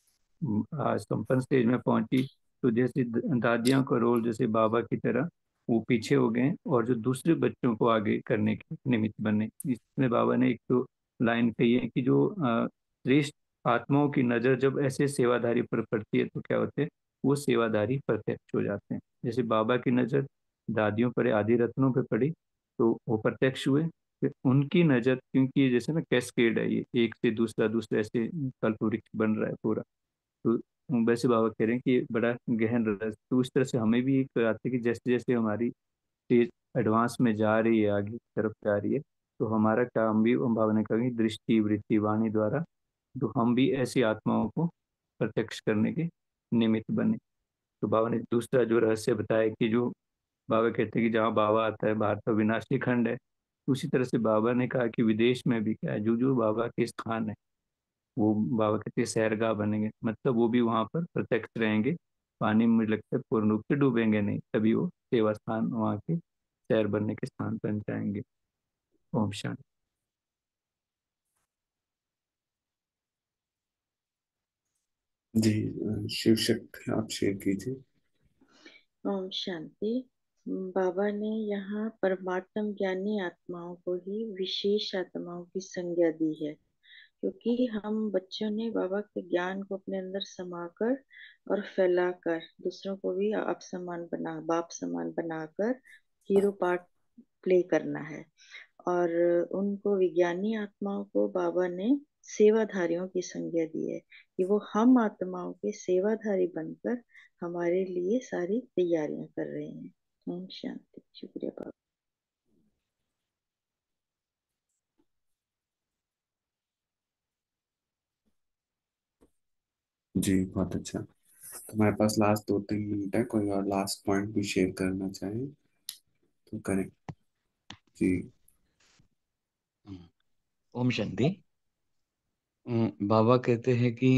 संपन्न स्टेज में पहुंची तो जैसे दादियाँ का रोल जैसे बाबा की तरह वो पीछे हो गए और जो दूसरे बच्चों को आगे करने के निमित्त बने इसमें बाबा ने एक तो लाइन कही है कि जो श्रेष्ठ आत्माओं की नज़र जब ऐसे सेवाधारी पर पड़ती है तो क्या होते हैं वो सेवाधारी प्रत्यक्ष हो जाते हैं जैसे बाबा की नज़र दादियों पर आदि रत्नों पर पड़ी तो वो प्रत्यक्ष हुए फिर उनकी नज़र क्योंकि जैसे ना कैसकेड है ये एक से दूसरा दूसरा ऐसे कल्प वृक्ष बन रहा है पूरा तो वैसे बाबा कह रहे हैं कि बड़ा गहन रस तो उस तरह से हमें भी एक आते कि जैसे जैसे हमारी स्टेज एडवांस में जा रही है आगे की तरफ जा रही है तो हमारा काम भी बाबा ने कहा दृष्टि वृत्ति वाणी द्वारा तो हम भी ऐसी आत्माओं को प्रत्यक्ष करने के निमित्त बने तो बाबा ने दूसरा जो रहस्य बताया कि जो बाबा कहते हैं कि जहाँ बाबा आता है भारत तो का विनाशी खंड है उसी तरह से बाबा ने कहा कि विदेश में भी क्या है जो जो बाबा के स्थान है वो बाबा कहते सैरगा बनेंगे मतलब वो भी वहाँ पर प्रत्यक्ष रहेंगे पानी में मुझे लगता है पूर्ण रूप से डूबेंगे नहीं तभी वो सेवा स्थान वहाँ के सैर बनने के स्थान बन जाएंगे ओम शांति जी शिव शक्ति आप शेयर कीजिए ओम शांति बाबा ने यहाँ परमात्म ज्ञानी आत्माओं को ही विशेष आत्माओं की संज्ञा दी है क्योंकि हम बच्चों ने बाबा के ज्ञान को अपने अंदर समाकर और फैलाकर दूसरों को भी आप समान बना बाप समान बनाकर हीरो पार्ट प्ले करना है और उनको विज्ञानी आत्माओं को बाबा ने सेवाधारियों की संज्ञा दी है कि वो हम आत्माओं के सेवाधारी बनकर हमारे लिए सारी तैयारियां कर रहे हैं ओम शांति शुक्रिया बाबा जी बहुत अच्छा तो हमारे पास लास्ट दो तीन मिनट है कोई और लास्ट पॉइंट भी शेयर करना चाहे तो करें जी ओम शांति बाबा कहते हैं कि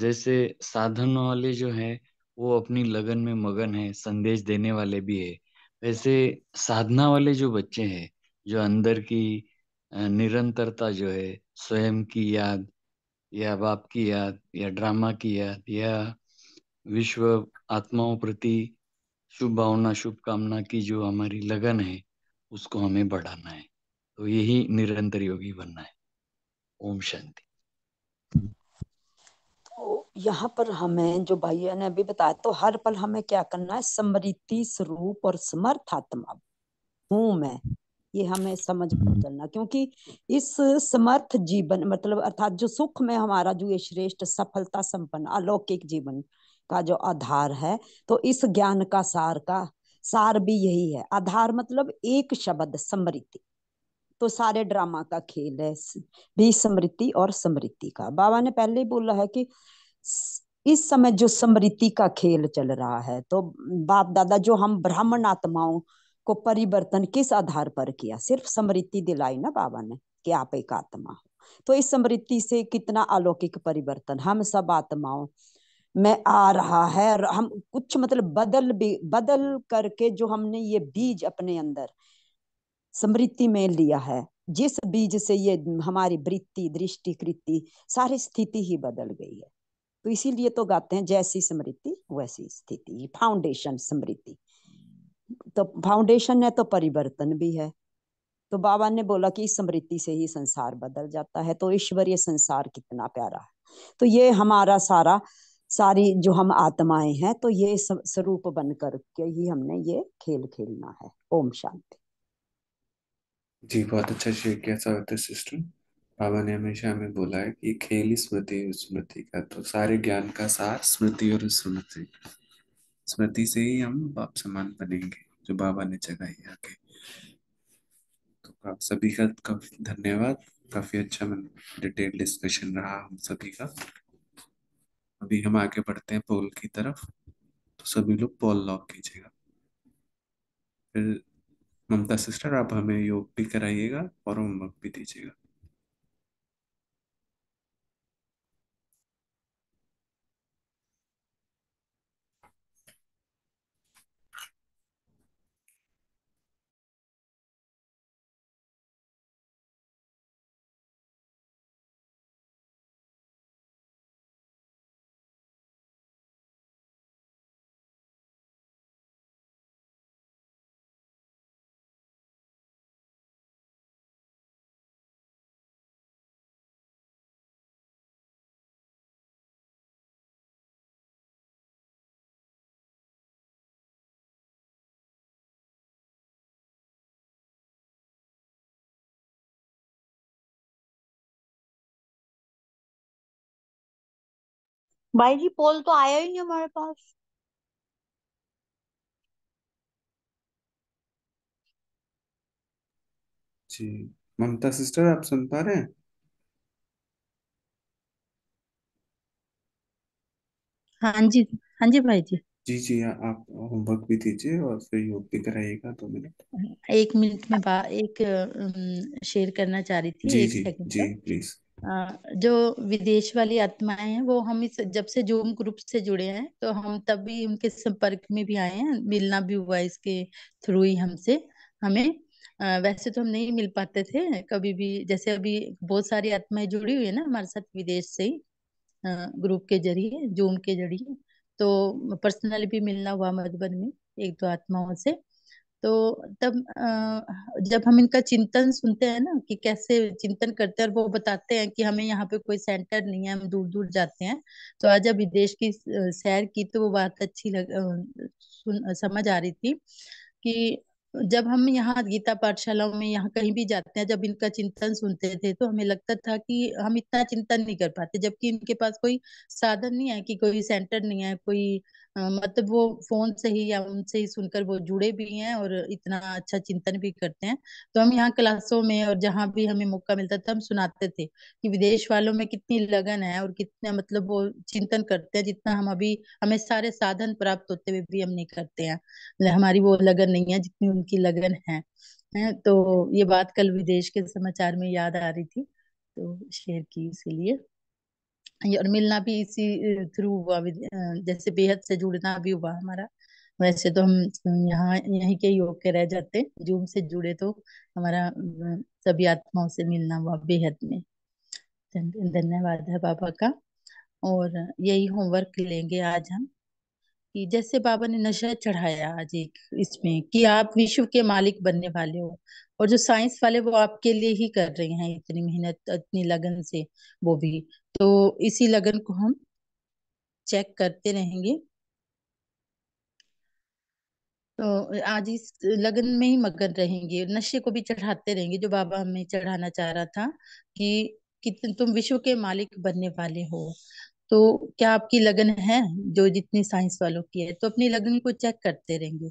जैसे साधन वाले जो है वो अपनी लगन में मगन है संदेश देने वाले भी है वैसे साधना वाले जो बच्चे हैं जो अंदर की निरंतरता जो है स्वयं की याद या बाप की याद या ड्रामा की याद या विश्व आत्माओं प्रति शुभ भावना शुभकामना की जो हमारी लगन है उसको हमें बढ़ाना है तो यही निरंतर योगी बनना है ओम शांति तो यहाँ पर हमें जो भैया ने अभी बताया तो हर पल हमें क्या करना है समृद्धि स्वरूप और आत्मा हूं मैं ये हमें समझ हम्म। चलना क्योंकि इस समर्थ जीवन मतलब अर्थात जो सुख में हमारा जो ये श्रेष्ठ सफलता संपन्न अलौकिक जीवन का जो आधार है तो इस ज्ञान का सार का सार भी यही है आधार मतलब एक शब्द समृद्धि तो सारे ड्रामा का खेल है भी समृद्धि और समृद्धि का बाबा ने पहले ही बोला है कि इस समय जो समृद्धि का खेल चल रहा है तो बाप दादा जो हम ब्राह्मण आत्माओं को परिवर्तन किस आधार पर किया सिर्फ समृद्धि दिलाई ना बाबा ने कि आप एक आत्मा हो तो इस समृद्धि से कितना अलौकिक परिवर्तन हम सब आत्माओं में आ रहा है और हम कुछ मतलब बदल भी बदल करके जो हमने ये बीज अपने अंदर समृद्धि में लिया है जिस बीज से ये हमारी वृत्ति दृष्टि कृति सारी स्थिति ही बदल गई है तो इसीलिए तो गाते हैं जैसी समृद्धि वैसी स्थिति फाउंडेशन समृद्धि तो फाउंडेशन है तो परिवर्तन भी है तो बाबा ने बोला कि इस स्मृति से ही संसार बदल जाता है तो ईश्वरीय संसार कितना प्यारा है तो ये हमारा सारा सारी जो हम आत्माएं हैं तो ये स्वरूप बन करके ही हमने ये खेल खेलना है ओम शांति जी बहुत अच्छा शेयर किया सावित्री सिस्टर बाबा ने हमेशा हमें बोला है कि खेल ही स्मृति स्मृति का तो सारे ज्ञान का सार स्मृति और स्मृति स्मृति से ही हम बाप समान बनेंगे जो बाबा ने जगाई आगे तो सभी का, काफी धन्यवाद काफी अच्छा डिटेल डिस्कशन रहा हम सभी का अभी हम आगे बढ़ते हैं पोल की तरफ तो सभी लोग पोल लॉक कीजिएगा फिर ममता सिस्टर आप हमें योग भी कराइएगा और होमवर्क भी दीजिएगा भाई जी पोल तो आया ही नहीं हमारे पास जी ममता सिस्टर आप सुन पा रहे हैं हाँ जी हाँ जी भाई जी जी जी हाँ, आ- आप होमवर्क भी दीजिए और फिर योग भी कराइएगा दो मिनट एक मिनट में बा, एक शेयर करना चाह रही थी जी एक जी सेकंड जी का प्लीज जो विदेश वाली आत्माएं हैं वो हम इस जब से जूम ग्रुप से जुड़े हैं तो हम तब भी उनके संपर्क में भी आए हैं मिलना भी हुआ इसके थ्रू ही हमसे हमें वैसे तो हम नहीं मिल पाते थे कभी भी जैसे अभी बहुत सारी आत्माएं जुड़ी हुई है ना हमारे साथ विदेश से ही ग्रुप के जरिए जूम के जरिए तो पर्सनली भी मिलना हुआ मधुबन में एक दो आत्माओं से तो तब जब हम इनका चिंतन सुनते हैं ना कि कैसे चिंतन करते हैं और वो बताते हैं कि हमें यहाँ पे कोई सेंटर नहीं है हम दूर दूर जाते हैं तो आज जब विदेश की सैर की तो वो बात अच्छी लग सुन समझ आ रही थी कि जब हम यहाँ गीता पाठशालाओं में यहाँ कहीं भी जाते हैं जब इनका चिंतन सुनते थे तो हमें लगता था कि हम इतना चिंतन नहीं कर पाते जबकि इनके पास कोई साधन नहीं है कि कोई सेंटर नहीं है कोई मतलब वो फोन से ही या उनसे ही सुनकर वो जुड़े भी हैं और इतना अच्छा चिंतन भी करते हैं तो हम यहाँ क्लासों में और जहाँ भी हमें मौका मिलता था हम सुनाते थे कि विदेश वालों में कितनी लगन है और कितना मतलब वो चिंतन करते हैं जितना हम अभी हमें सारे साधन प्राप्त होते हुए भी हम नहीं करते हैं मतलब हमारी वो लगन नहीं है जितनी उनकी लगन है तो ये बात कल विदेश के समाचार में याद आ रही थी तो शेयर की इसीलिए और मिलना भी इसी थ्रू हुआ जैसे बेहद से जुड़ना भी हुआ हमारा वैसे तो हम यहाँ यहीं के योग के रह जाते जूम से जुड़े तो हमारा सभी आत्माओं से मिलना हुआ बेहद में धन्यवाद है बाबा का और यही होमवर्क लेंगे आज हम कि जैसे बाबा ने नशा चढ़ाया आज एक इसमें कि आप विश्व के मालिक बनने वाले हो और जो साइंस वाले वो आपके लिए ही कर रहे हैं इतनी मेहनत इतनी लगन से वो भी तो इसी लगन को हम चेक करते रहेंगे तो आज इस लगन में ही मगन रहेंगे नशे को भी चढ़ाते रहेंगे जो बाबा हमें चढ़ाना चाह रहा था कि कितने तुम विश्व के मालिक बनने वाले हो तो क्या आपकी लगन है जो जितनी साइंस वालों की है तो अपनी लगन को चेक करते रहेंगे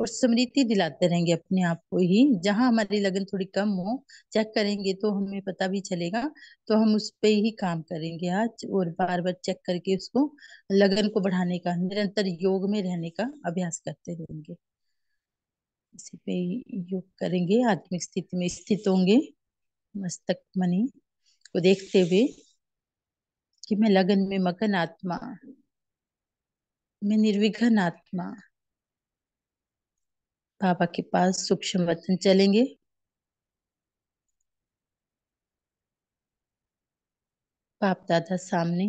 और स्मृति दिलाते रहेंगे अपने आप को ही जहां हमारी लगन थोड़ी कम हो चेक करेंगे तो हमें पता भी चलेगा तो हम उस पर ही काम करेंगे आज और बार बार चेक करके उसको लगन को बढ़ाने का निरंतर योग में रहने का अभ्यास करते रहेंगे इसी पे योग करेंगे आत्मिक स्थिति में स्थित होंगे मस्तक मनी को देखते हुए कि मैं लगन में मगन आत्मा मैं निर्विघन आत्मा बाबा के पास सूक्ष्म वचन चलेंगे बाप दादा सामने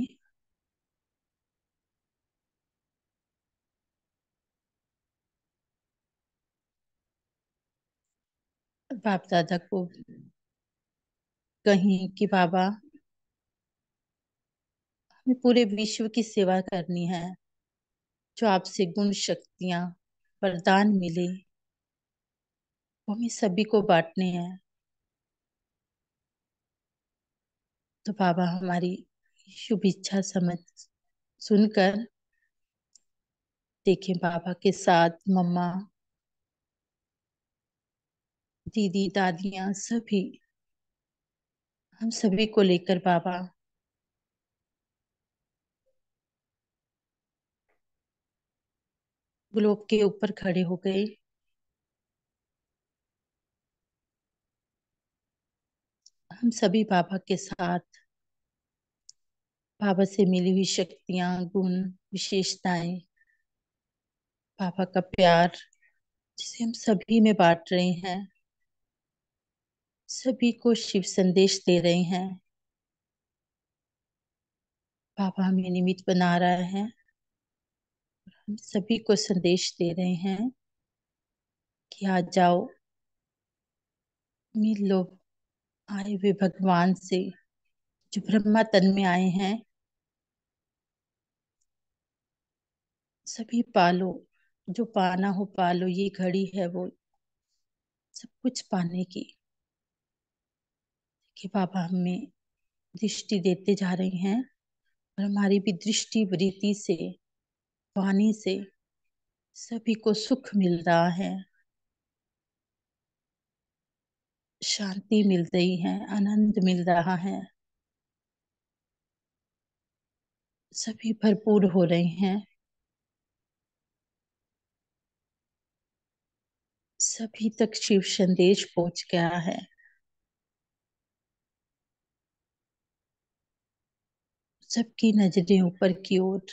बाप दादा को कहीं कि बाबा पूरे विश्व की सेवा करनी है जो आपसे गुण शक्तियां वरदान मिले वो हमें सभी को बांटने हैं तो बाबा हमारी शुभ इच्छा समझ सुनकर देखे बाबा के साथ मम्मा दीदी दादियां सभी हम सभी को लेकर बाबा ग्लोब के ऊपर खड़े हो गए हम सभी बाबा के साथ बाबा से मिली हुई शक्तियां गुण विशेषताएं बाबा का प्यार जिसे हम सभी में बांट रहे हैं सभी को शिव संदेश दे रहे हैं बाबा हमें निमित्त बना रहा है सभी को संदेश दे रहे हैं कि आ जाओ मिल लो आए हुए भगवान से जो ब्रह्मा तन में आए हैं सभी पालो जो पाना हो पालो ये घड़ी है वो सब कुछ पाने की कि बाबा हमें दृष्टि देते जा रहे हैं और हमारी भी दृष्टि वृत्ति से वाणी से सभी को सुख मिल रहा है शांति मिल रही है आनंद मिल रहा है सभी भरपूर हो रहे हैं सभी तक शिव संदेश पहुंच गया है सबकी नजरें ऊपर की ओर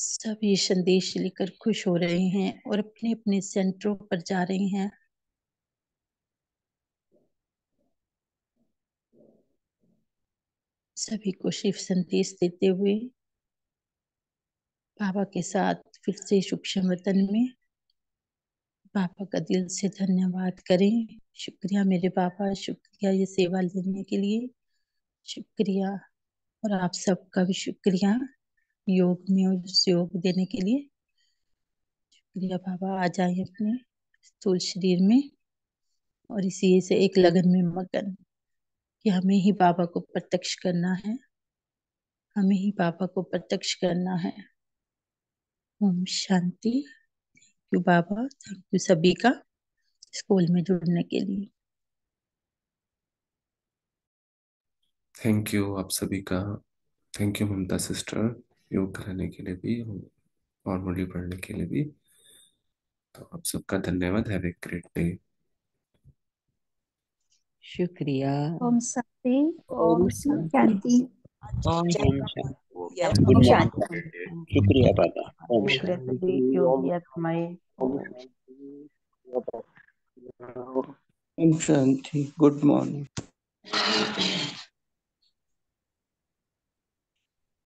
सब ये संदेश लेकर खुश हो रहे हैं और अपने अपने सेंटरों पर जा रहे हैं सभी को शिव संदेश देते हुए बाबा के साथ फिर से सूक्ष्म वतन में बाबा का दिल से धन्यवाद करें शुक्रिया मेरे बाबा शुक्रिया ये सेवा लेने के लिए शुक्रिया और आप सबका भी शुक्रिया योग में और योग देने के लिए शुक्रिया बाबा आ जाए अपने स्थूल शरीर में और इसी से एक लगन में मगन कि हमें ही बाबा को प्रत्यक्ष करना है हमें ही बाबा को प्रत्यक्ष करना है ओम शांति थैंक यू बाबा थैंक यू सभी का स्कूल में जुड़ने के लिए थैंक यू आप सभी का थैंक यू ममता सिस्टर योग कराने के लिए भी फॉर्मली पढ़ने के लिए भी तो आप सबका धन्यवाद हैव ए ग्रेट डे शुक्रिया ओम शांति ओम शांति ओम शांति ओम शांति शुक्रिया बाबा ओम शांति ओम शांति गुड मॉर्निंग